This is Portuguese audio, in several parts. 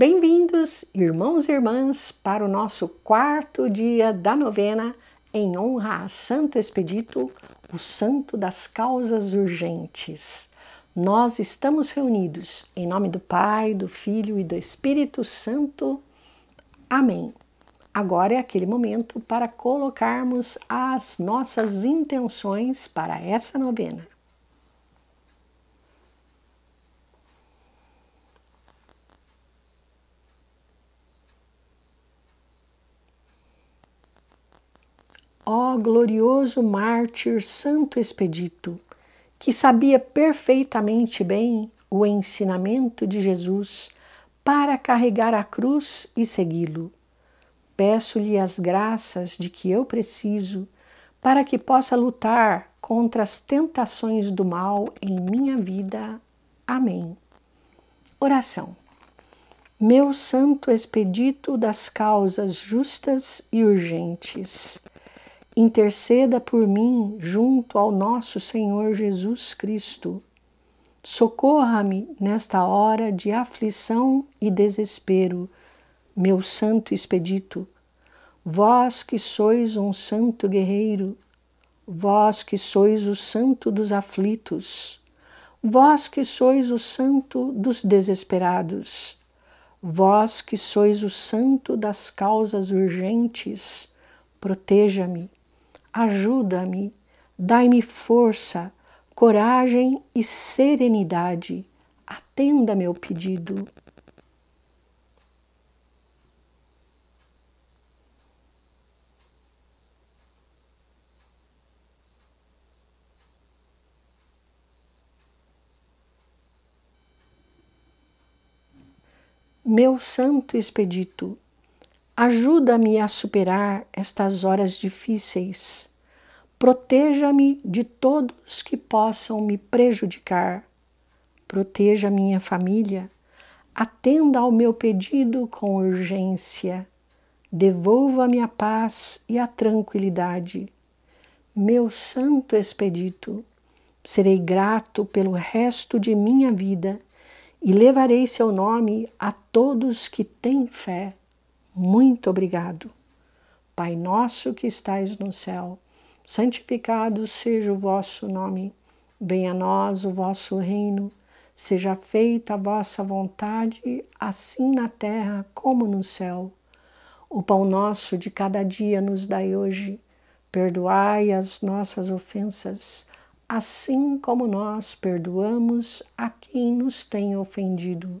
Bem-vindos, irmãos e irmãs, para o nosso quarto dia da novena em honra a Santo Expedito, o santo das causas urgentes. Nós estamos reunidos em nome do Pai, do Filho e do Espírito Santo. Amém. Agora é aquele momento para colocarmos as nossas intenções para essa novena. ó glorioso mártir Santo Expedito, que sabia perfeitamente bem o ensinamento de Jesus para carregar a cruz e segui-lo. Peço-lhe as graças de que eu preciso para que possa lutar contra as tentações do mal em minha vida. Amém. Oração. Meu santo expedito das causas justas e urgentes interceda por mim junto ao nosso Senhor Jesus Cristo. Socorra-me nesta hora de aflição e desespero, meu santo expedito. Vós que sois um santo guerreiro, vós que sois o santo dos aflitos, vós que sois o santo dos desesperados, vós que sois o santo das causas urgentes, proteja-me ajuda-me, dai-me força, coragem e serenidade, atenda meu pedido. Meu santo expedito, Ajuda-me a superar estas horas difíceis. Proteja-me de todos que possam me prejudicar. Proteja minha família. Atenda ao meu pedido com urgência. Devolva-me a paz e a tranquilidade. Meu santo expedito, serei grato pelo resto de minha vida e levarei seu nome a todos que têm fé muito obrigado. Pai nosso que estais no céu, santificado seja o vosso nome. Venha a nós o vosso reino. Seja feita a vossa vontade, assim na terra como no céu. O pão nosso de cada dia nos dai hoje. Perdoai as nossas ofensas, assim como nós perdoamos a quem nos tem ofendido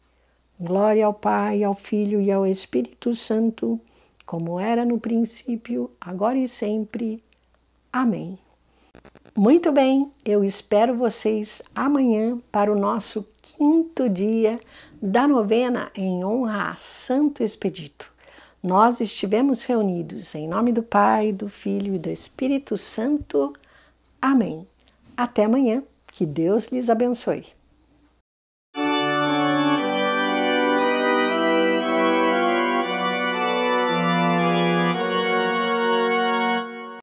Glória ao Pai, ao Filho e ao Espírito Santo, como era no princípio, agora e sempre. Amém. Muito bem, eu espero vocês amanhã para o nosso quinto dia da novena em honra a Santo Expedito. Nós estivemos reunidos em nome do Pai, do Filho e do Espírito Santo. Amém. Até amanhã. Que Deus lhes abençoe.